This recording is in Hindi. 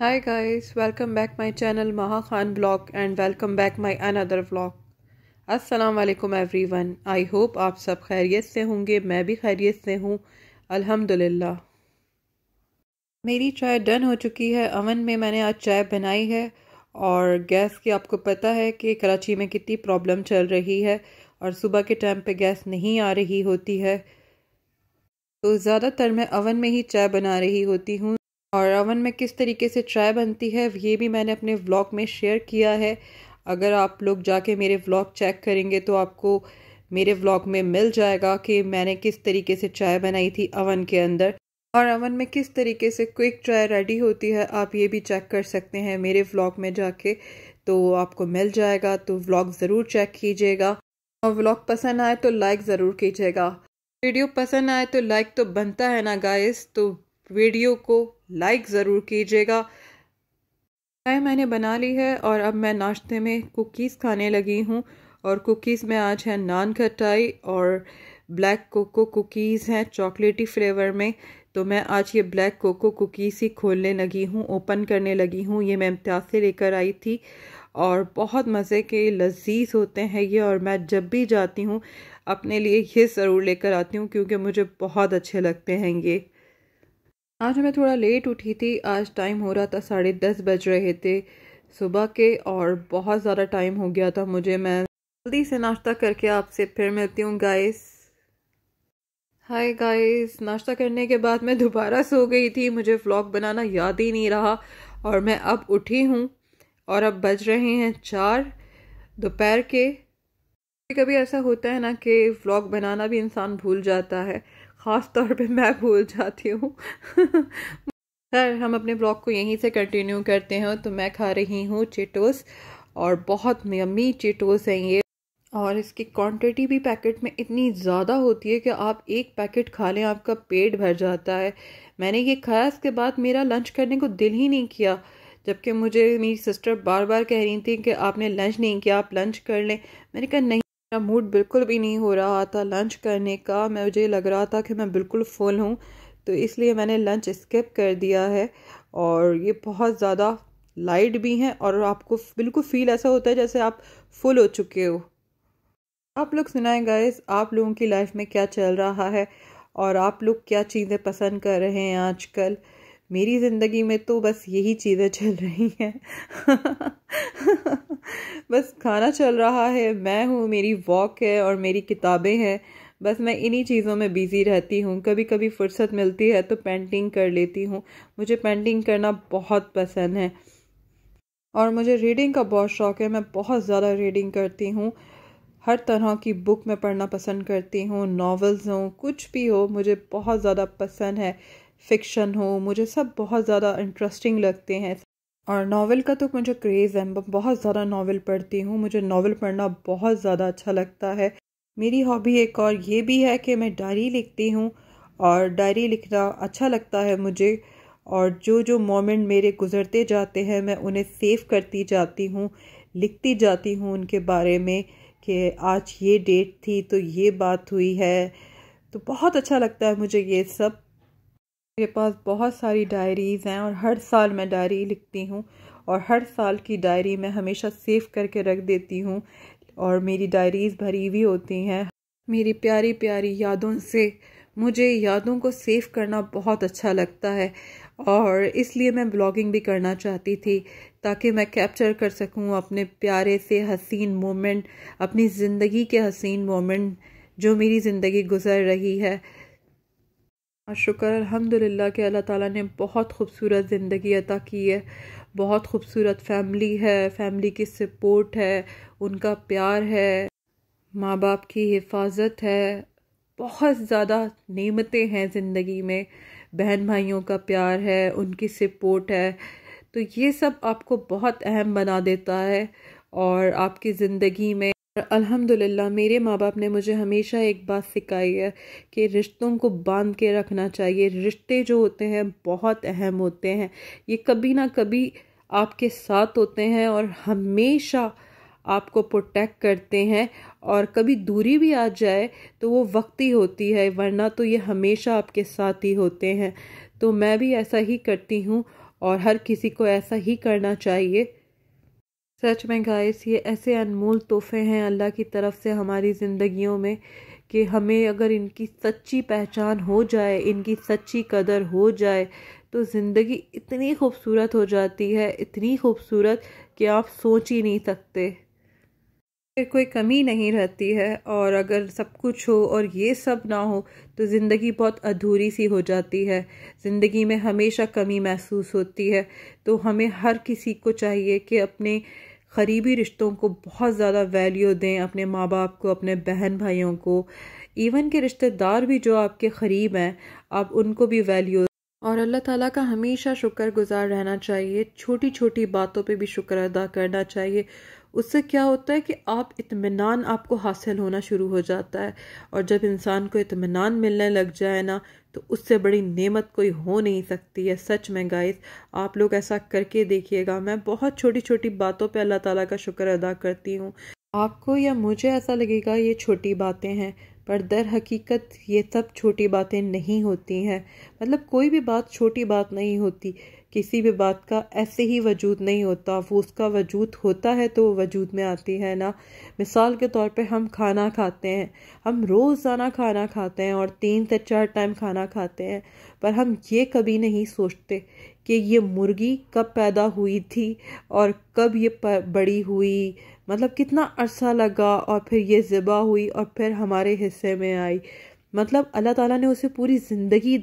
Hi guys welcome back my channel Maha Khan blog and welcome back my another vlog. अस्सलाम वालेकुम एवरीवन आई होप आप सब खैरियत से होंगे मैं भी खैरियत से हूँ अल्हम्दुलिल्लाह मेरी चाय डन हो चुकी है अवन में मैंने आज चाय बनाई है और गैस की आपको पता है कि कराची में कितनी प्रॉब्लम चल रही है और सुबह के टाइम पर गैस नहीं आ रही होती है तो ज़्यादातर मैं अवन में ही चाय बना रही होती हूँ और अवन में किस तरीके से चाय बनती है ये भी मैंने अपने व्लॉग में शेयर किया है अगर आप लोग जाके मेरे व्लॉग चेक करेंगे तो आपको मेरे व्लॉग में मिल जाएगा कि मैंने किस तरीके से चाय बनाई थी अवन के अंदर और अवन में किस तरीके से क्विक चाय रेडी होती है आप ये भी चेक कर सकते हैं मेरे व्लॉग में जाके तो आपको मिल जाएगा तो व्लॉग ज़रूर चेक कीजिएगा और व्लॉग पसंद आए तो लाइक ज़रूर कीजिएगा वीडियो पसंद आए तो लाइक तो बनता है ना गाइस तो वीडियो को लाइक ज़रूर कीजिएगा चाय मैंने बना ली है और अब मैं नाश्ते में कुकीज़ खाने लगी हूँ और कुकीज़ में आज है नान खटाई और ब्लैक कोको कुकीज़ हैं चॉकलेटी फ्लेवर में तो मैं आज ये ब्लैक कोको कुकीज़ ही खोलने लगी हूँ ओपन करने लगी हूँ ये मैं इम्तियाज़ से लेकर आई थी और बहुत मज़े के लजीज होते हैं ये और मैं जब भी जाती हूँ अपने लिए ये ज़रूर लेकर आती हूँ क्योंकि मुझे बहुत अच्छे लगते हैं ये आज मैं थोड़ा लेट उठी थी आज टाइम हो रहा था साढ़े दस बज रहे थे सुबह के और बहुत ज़्यादा टाइम हो गया था मुझे मैं जल्दी से नाश्ता करके आपसे फिर मिलती हूँ गाइस हाय गाइस नाश्ता करने के बाद मैं दोबारा सो गई थी मुझे व्लॉग बनाना याद ही नहीं रहा और मैं अब उठी हूँ और अब बज रहे हैं चार दोपहर के कभी ऐसा होता है ना कि व्लॉग बनाना भी इंसान भूल जाता है ख़ास तौर पे मैं भूल जाती हूँ खैर हम अपने ब्लॉग को यहीं से कंटिन्यू करते हैं तो मैं खा रही हूँ चिटोस और बहुत यम्मी चिटोस हैं ये और इसकी क्वांटिटी भी पैकेट में इतनी ज़्यादा होती है कि आप एक पैकेट खा लें आपका पेट भर जाता है मैंने ये खाया इसके बाद मेरा लंच करने को दिल ही नहीं किया जबकि मुझे मेरी सिस्टर बार बार कह रही थी कि आपने लंच नहीं किया आप लंच कर लें मैंने कहा नहीं मेरा मूड बिल्कुल भी नहीं हो रहा था लंच करने का मैं मुझे लग रहा था कि मैं बिल्कुल फुल हूँ तो इसलिए मैंने लंच स्किप कर दिया है और ये बहुत ज़्यादा लाइट भी हैं और आपको बिल्कुल फील ऐसा होता है जैसे आप फुल हो चुके हो आप लोग सुनाएं गाइस आप लोगों की लाइफ में क्या चल रहा है और आप लोग क्या चीज़ें पसंद कर रहे हैं आजकल मेरी ज़िंदगी में तो बस यही चीज़ें चल रही हैं बस खाना चल रहा है मैं हूँ मेरी वॉक है और मेरी किताबें हैं बस मैं इन्हीं चीज़ों में बिज़ी रहती हूँ कभी कभी फुर्सत मिलती है तो पेंटिंग कर लेती हूँ मुझे पेंटिंग करना बहुत पसंद है और मुझे रीडिंग का बहुत शौक़ है मैं बहुत ज़्यादा रीडिंग करती हूँ हर तरह की बुक मैं पढ़ना पसंद करती हूँ नॉवेल्स हों कुछ भी हो मुझे बहुत ज़्यादा पसंद है फ़िक्शन हो मुझे सब बहुत ज़्यादा इंटरेस्टिंग लगते हैं और नावल का तो मुझे क्रेज़ है मैं बहुत ज़्यादा नावल पढ़ती हूँ मुझे नावल पढ़ना बहुत ज़्यादा अच्छा लगता है मेरी हॉबी एक और ये भी है कि मैं डायरी लिखती हूँ और डायरी लिखना अच्छा लगता है मुझे और जो जो मोमेंट मेरे गुज़रते जाते हैं मैं उन्हें सेव करती जाती हूँ लिखती जाती हूँ उनके बारे में कि आज ये डेट थी तो ये बात हुई है तो बहुत अच्छा लगता है मुझे ये सब मेरे पास बहुत सारी डायरीज़ हैं और हर साल मैं डायरी लिखती हूँ और हर साल की डायरी मैं हमेशा सेव करके रख देती हूँ और मेरी डायरीज़ भरी हुई होती हैं मेरी प्यारी प्यारी यादों से मुझे यादों को सेव करना बहुत अच्छा लगता है और इसलिए मैं ब्लॉगिंग भी करना चाहती थी ताकि मैं कैप्चर कर सकूँ अपने प्यारे से हसीन मोमेंट अपनी ज़िंदगी के हसीन मोमेंट जो मेरी ज़िंदगी गुजर रही है और शुक्र अलहमदिल्ला के अल्लाह ताला ने बहुत खूबसूरत ज़िंदगी अता की है बहुत खूबसूरत फैमिली है फैमिली की सपोर्ट है उनका प्यार है माँ बाप की हिफाजत है बहुत ज़्यादा नेमतें हैं ज़िंदगी में बहन भाइयों का प्यार है उनकी सपोर्ट है तो ये सब आपको बहुत अहम बना देता है और आपकी ज़िंदगी में अल्हम्दुलिल्लाह मेरे माँ बाप ने मुझे हमेशा एक बात सिखाई है कि रिश्तों को बांध के रखना चाहिए रिश्ते जो होते हैं बहुत अहम होते हैं ये कभी ना कभी आपके साथ होते हैं और हमेशा आपको प्रोटेक्ट करते हैं और कभी दूरी भी आ जाए तो वो वक्त ही होती है वरना तो ये हमेशा आपके साथ ही होते हैं तो मैं भी ऐसा ही करती हूँ और हर किसी को ऐसा ही करना चाहिए सच में गाइस ये ऐसे अनमोल तोहफे हैं अल्लाह की तरफ से हमारी ज़िंदगियों में कि हमें अगर इनकी सच्ची पहचान हो जाए इनकी सच्ची कदर हो जाए तो ज़िंदगी इतनी खूबसूरत हो जाती है इतनी खूबसूरत कि आप सोच ही नहीं सकते फिर कोई कमी नहीं रहती है और अगर सब कुछ हो और ये सब ना हो तो ज़िंदगी बहुत अधूरी सी हो जाती है ज़िंदगी में हमेशा कमी महसूस होती है तो हमें हर किसी को चाहिए कि अपने ख़रीबी रिश्तों को बहुत ज़्यादा वैल्यू दें अपने माँ बाप को अपने बहन भाइयों को इवन के रिश्तेदार भी जो आपके क़रीब हैं आप उनको भी वैल्यू और अल्लाह ताला का हमेशा शुक्रगुजार रहना चाहिए छोटी छोटी बातों पे भी शुक्र अदा करना चाहिए उससे क्या होता है कि आप इतमान आपको हासिल होना शुरू हो जाता है और जब इंसान को इतमान मिलने लग जाए ना तो उससे बड़ी नेमत कोई हो नहीं सकती है सच में गाइस आप लोग ऐसा करके देखिएगा मैं बहुत छोटी छोटी बातों पे अल्लाह ताला का शुक्र अदा करती हूँ आपको या मुझे ऐसा लगेगा ये छोटी बातें हैं पर दर हकीकत ये सब छोटी बातें नहीं होती हैं मतलब कोई भी बात छोटी बात नहीं होती किसी भी बात का ऐसे ही वजूद नहीं होता वो उसका वजूद होता है तो वो वजूद में आती है ना मिसाल के तौर पे हम खाना खाते हैं हम रोज़ाना खाना खाते हैं और तीन से चार टाइम खाना खाते हैं पर हम ये कभी नहीं सोचते कि ये मुर्गी कब पैदा हुई थी और कब ये बड़ी हुई मतलब कितना अरसा लगा और फिर ये ज़िबा हुई और फिर हमारे हिस्से में आई मतलब अल्लाह ताला ने उसे पूरी ज़िंदगी